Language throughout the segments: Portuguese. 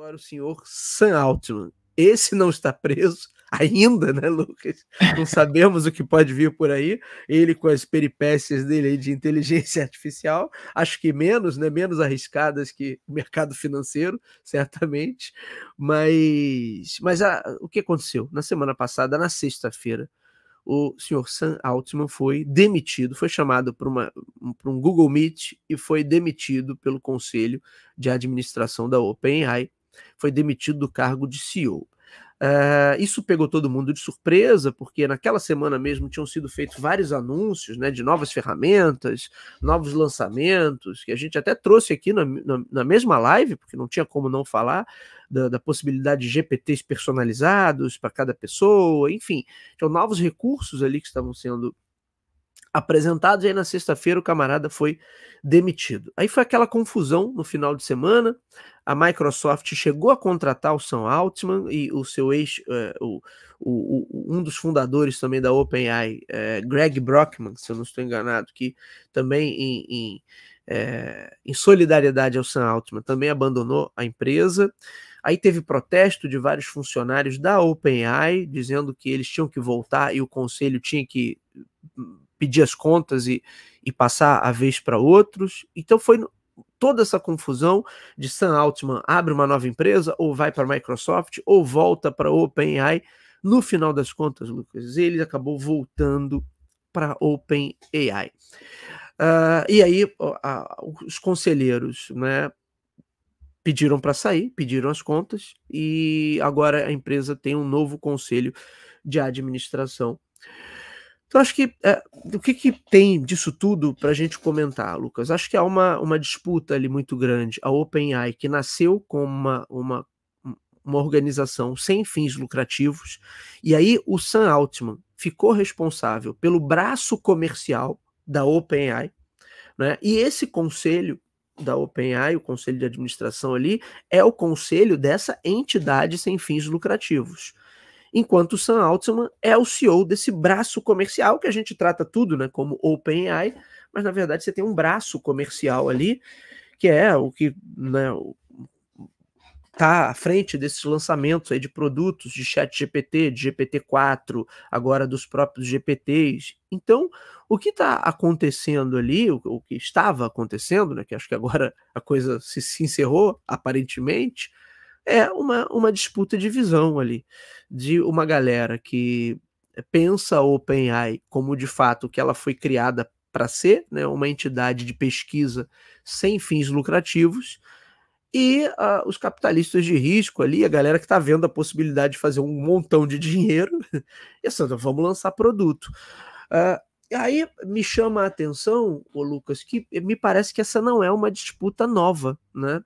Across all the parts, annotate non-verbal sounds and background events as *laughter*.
agora o senhor Sam Altman. Esse não está preso ainda, né, Lucas? Não sabemos o que pode vir por aí. Ele com as peripécias dele de inteligência *laughs* artificial, acho que menos, né? Menos arriscadas que o mercado financeiro, certamente. Mas, mas a, o que aconteceu? Na semana passada, na sexta-feira, o senhor Sam Altman foi demitido, foi chamado para um Google Meet e foi demitido pelo Conselho de Administração da OpenAI foi demitido do cargo de CEO. Uh, eh, isso pegou todo mundo de surpresa, porque naquela semana mesmo tinham sido feitos vários anúncios né, de novas ferramentas, novos lançamentos, que a gente até trouxe aqui na, na, na mesma live, porque não tinha como não falar da, da possibilidade de GPTs personalizados para cada pessoa, enfim, tinham então, novos recursos ali que estavam sendo apresentados, e aí na sexta-feira o camarada foi demitido. Aí foi aquela confusão no final de semana. A Microsoft chegou a contratar o Sam Altman e o seu ex, é, o, o, o, um dos fundadores também da OpenAI, é, Greg Brockman, se eu não estou enganado, que também em, em, é, em solidariedade ao Sam Altman também abandonou a empresa. Aí teve protesto de vários funcionários da OpenAI dizendo que eles tinham que voltar e o conselho tinha que pedir as contas e, e passar a vez para outros. Então foi toda essa confusão de Sam Altman abre uma nova empresa, ou vai para a Microsoft, ou volta para a OpenAI. No final das contas, Lucas, ele acabou voltando para OpenAI. Uh, e aí os conselheiros né, pediram para sair, pediram as contas, e agora a empresa tem um novo conselho de administração. Então, acho que é, o que, que tem disso tudo para a gente comentar, Lucas? Acho que há uma, uma disputa ali muito grande. A OpenAI, que nasceu como uma, uma, uma organização sem fins lucrativos, e aí o Sam Altman ficou responsável pelo braço comercial da OpenAI, né? e esse conselho da OpenAI, o conselho de administração ali, é o conselho dessa entidade sem fins lucrativos enquanto o Sam Altman é o CEO desse braço comercial que a gente trata tudo, né, como OpenAI, mas na verdade você tem um braço comercial ali que é o que né, tá à frente desses lançamentos aí de produtos de chat GPT, de GPT-4, agora dos próprios GPTs. Então, o que está acontecendo ali, o, o, que estava acontecendo, né, que acho que agora a coisa se, se encerrou, aparentemente, é uma, uma disputa de visão ali, de uma galera que pensa a OpenAI como de fato que ela foi criada para ser, né, uma entidade de pesquisa sem fins lucrativos, e uh, os capitalistas de risco ali, a galera que está vendo a possibilidade de fazer um montão de dinheiro, *laughs* e assim, então, vamos lançar produto. Uh, aí me chama a atenção, o Lucas, que me parece que essa não é uma disputa nova, né?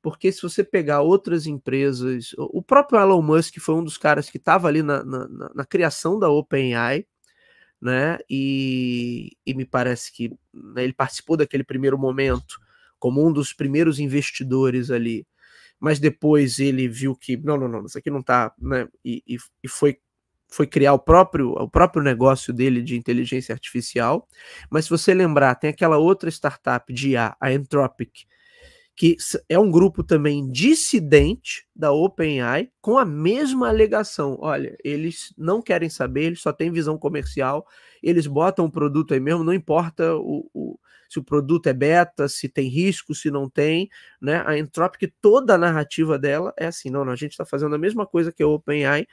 porque se você pegar outras empresas, o próprio Elon Musk foi um dos caras que estava ali na, na, na, criação da OpenAI, né? E, e me parece que né, ele participou daquele primeiro momento como um dos primeiros investidores ali, mas depois ele viu que não, não, não, isso aqui não está, né? E, e, e foi foi criar o próprio, o próprio negócio dele de inteligência artificial. Mas se você lembrar, tem aquela outra startup de IA, a Entropic, que é um grupo também dissidente da OpenAI, com a mesma alegação. Olha, eles não querem saber, eles só têm visão comercial, eles botam o produto aí mesmo, não importa o, o, se o produto é beta, se tem risco, se não tem. Né? A Entropic, toda a narrativa dela é assim: não, não a gente está fazendo a mesma coisa que a OpenAI,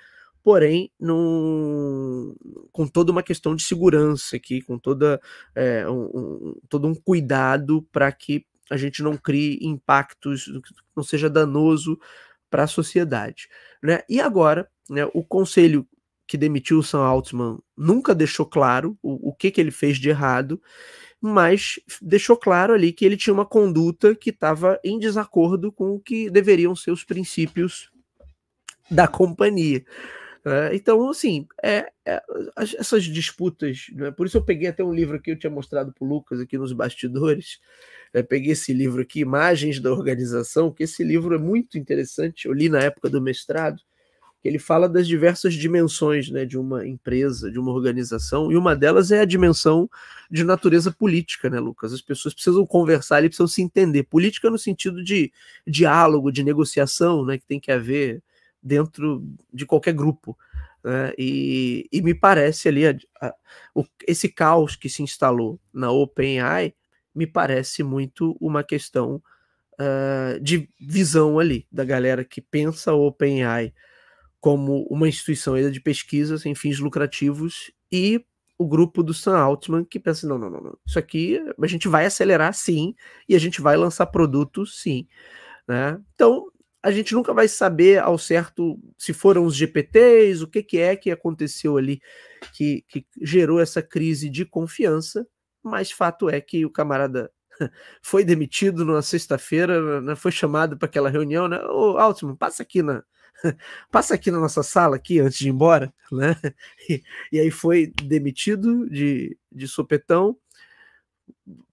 porém com toda uma questão de segurança aqui, com toda, é, um, um, todo um cuidado para que a gente não crie impactos, não seja danoso para a sociedade. Né? E agora, né, o conselho que demitiu o Sam Altman nunca deixou claro o, o que, que ele fez de errado, mas deixou claro ali que ele tinha uma conduta que estava em desacordo com o que deveriam ser os princípios da companhia. Né? então, assim, é, é, essas disputas, né? por isso eu peguei até um livro que eu tinha mostrado para o Lucas aqui nos bastidores, eu é, peguei esse livro aqui, Imagens da Organização, que esse livro é muito interessante. Eu li na época do mestrado, que ele fala das diversas dimensões né, de uma empresa, de uma organização, e uma delas é a dimensão de natureza política, né, Lucas? As pessoas precisam conversar ali, precisam se entender. Política no sentido de diálogo, de negociação, né, que tem que haver dentro de qualquer grupo. Né? e, e, me parece ali a, a, o, esse caos que se instalou na OpenAI me parece muito uma questão uh, de visão ali, da galera que pensa o OpenAI como uma instituição de pesquisa sem fins lucrativos e o grupo do Sam Altman que pensa: não, não, não, não, isso aqui a gente vai acelerar sim e a gente vai lançar produtos sim. Né? Então, a gente nunca vai saber ao certo se foram os GPTs, o que, que é que aconteceu ali que, que gerou essa crise de confiança, mas fato é que o camarada *laughs* foi demitido numa sexta-feira, né, foi chamado para aquela reunião, né? O Altman, passa aqui na *laughs* passa aqui na nossa sala aqui antes de ir embora, *laughs* né? E, e aí foi demitido de, de sopetão.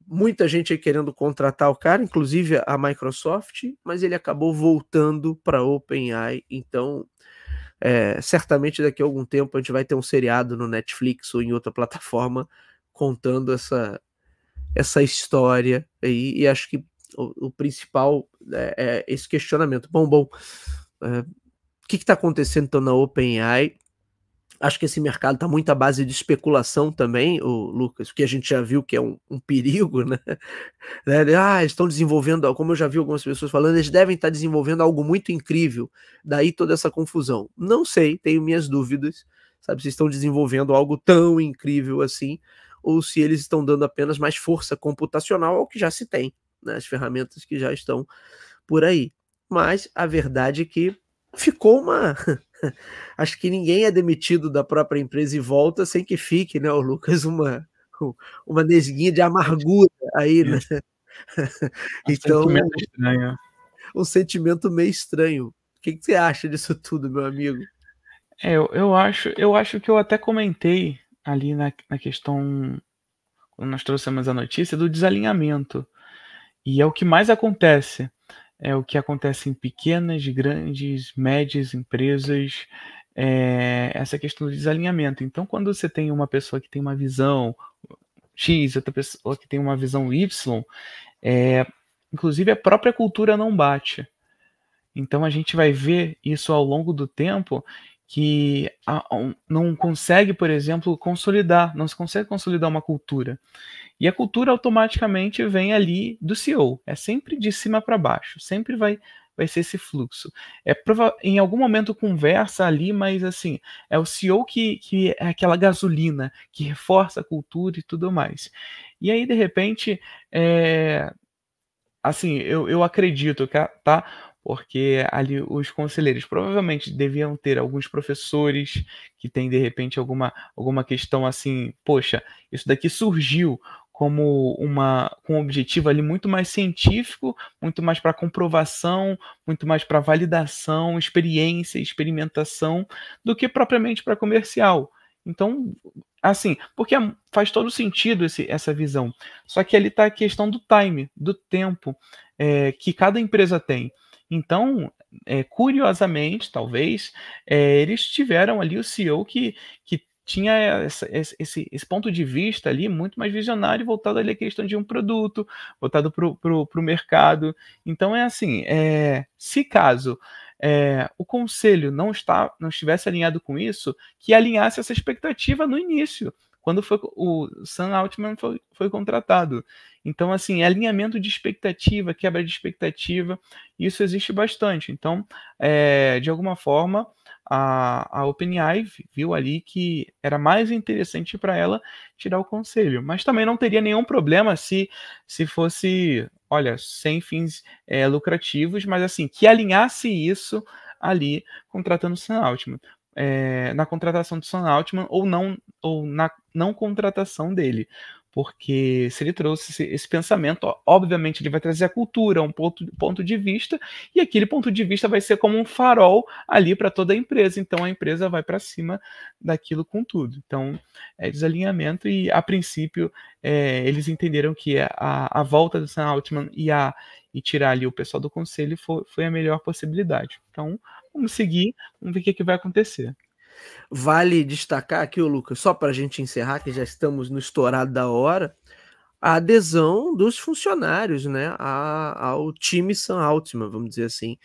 Muita gente aí querendo contratar o cara, inclusive a Microsoft, mas ele acabou voltando para OpenAI. Então, é, certamente daqui a algum tempo a gente vai ter um seriado no Netflix ou em outra plataforma contando essa, essa história aí, e acho que o, o principal é, é, esse questionamento. Bom, bom, é, o que está acontecendo então na OpenAI? Acho que esse mercado está muito à base de especulação também, o Lucas, o que a gente já viu que é um, um perigo, *laughs* né? né ah, estão desenvolvendo, como eu já vi algumas pessoas falando, eles devem estar tá desenvolvendo algo muito incrível. Daí toda essa confusão. Não sei, tenho minhas dúvidas, sabe? Se estão desenvolvendo algo tão incrível assim, ou se eles estão dando apenas mais força computacional ao que já se tem, né, as ferramentas que já estão por aí. Mas a verdade é que ficou uma. *laughs* Acho que ninguém é demitido da própria empresa e volta sem que fique, né, o Lucas, uma, uma nesguinha de amargura aí, né? *laughs* então, um sentimento estranho. Um sentimento meio estranho. O que, que você acha disso tudo, meu amigo? É, eu, eu, acho, eu acho que eu até comentei ali na, na questão, quando nós trouxemos a notícia, do desalinhamento. E é o que mais acontece. É o que acontece em pequenas, grandes, médias empresas, é essa questão do desalinhamento. Então, quando você tem uma pessoa que tem uma visão X, outra pessoa que tem uma visão Y, é, inclusive a própria cultura não bate. Então, a gente vai ver isso ao longo do tempo que não consegue, por exemplo, consolidar, não se consegue consolidar uma cultura. E a cultura automaticamente vem ali do CEO, é sempre de cima para baixo, sempre vai vai ser esse fluxo. É em algum momento conversa ali, mas assim, é o CEO que, que é aquela gasolina que reforça a cultura e tudo mais. E aí, de repente, é, assim, eu, eu acredito, tá? porque ali os conselheiros provavelmente deviam ter alguns professores que têm de repente alguma, alguma questão assim, poxa, isso daqui surgiu como uma com um objetivo ali muito mais científico, muito mais para comprovação, muito mais para validação, experiência, experimentação do que propriamente para comercial. Então, assim, porque faz todo sentido esse, essa visão. Só que ali está a questão do time, do tempo é, que cada empresa tem. Então, é, curiosamente, talvez, é, eles tiveram ali o CEO que, que tinha essa, esse, esse, ponto de vista ali muito mais visionário, voltado ali à questão de um produto, voltado para o pro, pro mercado. Então é assim, é, se caso é, o conselho não, está, não estivesse alinhado com isso, que alinhasse essa expectativa no início quando foi o Sam Altman foi, foi contratado. Então, assim, é alinhamento de expectativa, quebra de expectativa, isso existe bastante. Então, é, de alguma forma, a, a OpenAI viu ali que era mais interessante para ela tirar o conselho. Mas também não teria nenhum problema se, se fosse, olha, sem fins é, lucrativos, mas assim, que alinhasse isso ali contratando o Sam Altman é, na contratação do Sam Altman ou não ou na não contratação dele, porque se ele trouxe esse, esse, pensamento, ó, obviamente ele vai trazer a cultura, um ponto, ponto de vista, e aquele ponto de vista vai ser como um farol ali para toda a empresa. Então a empresa vai para cima daquilo com tudo. Então é desalinhamento, e a princípio é, eles entenderam que a, a volta do Sam Altman e, a, e tirar ali o pessoal do conselho foi, foi a melhor possibilidade. Então vamos seguir, vamos ver o que, é que vai acontecer. Vale destacar aqui, o Lucas, só para a gente encerrar, que já estamos no estourado da hora, a adesão dos funcionários né, ao time San Altman, vamos dizer assim.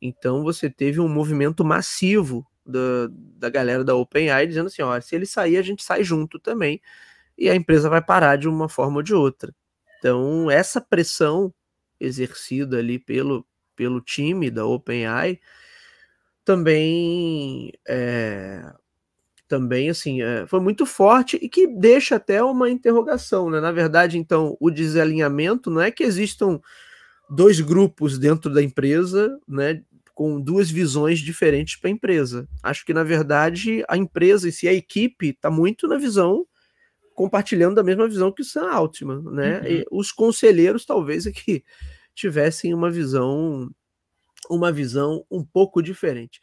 Então você teve um movimento massivo da, da galera da OpenAI dizendo assim: ó, se ele sair, a gente sai junto também, e a empresa vai parar de uma forma ou de outra. Então, essa pressão exercida ali pelo, pelo time da OpenAI também é, também assim é, foi muito forte e que deixa até uma interrogação, né? Na verdade, então o desalinhamento não é que existam dois grupos dentro da empresa, né? Com duas visões diferentes para a empresa. Acho que na verdade a empresa e se a equipe está muito na visão compartilhando da mesma visão que o Sam Altman, né? Uhum. os conselheiros talvez aqui é tivessem uma visão uma visão um pouco diferente.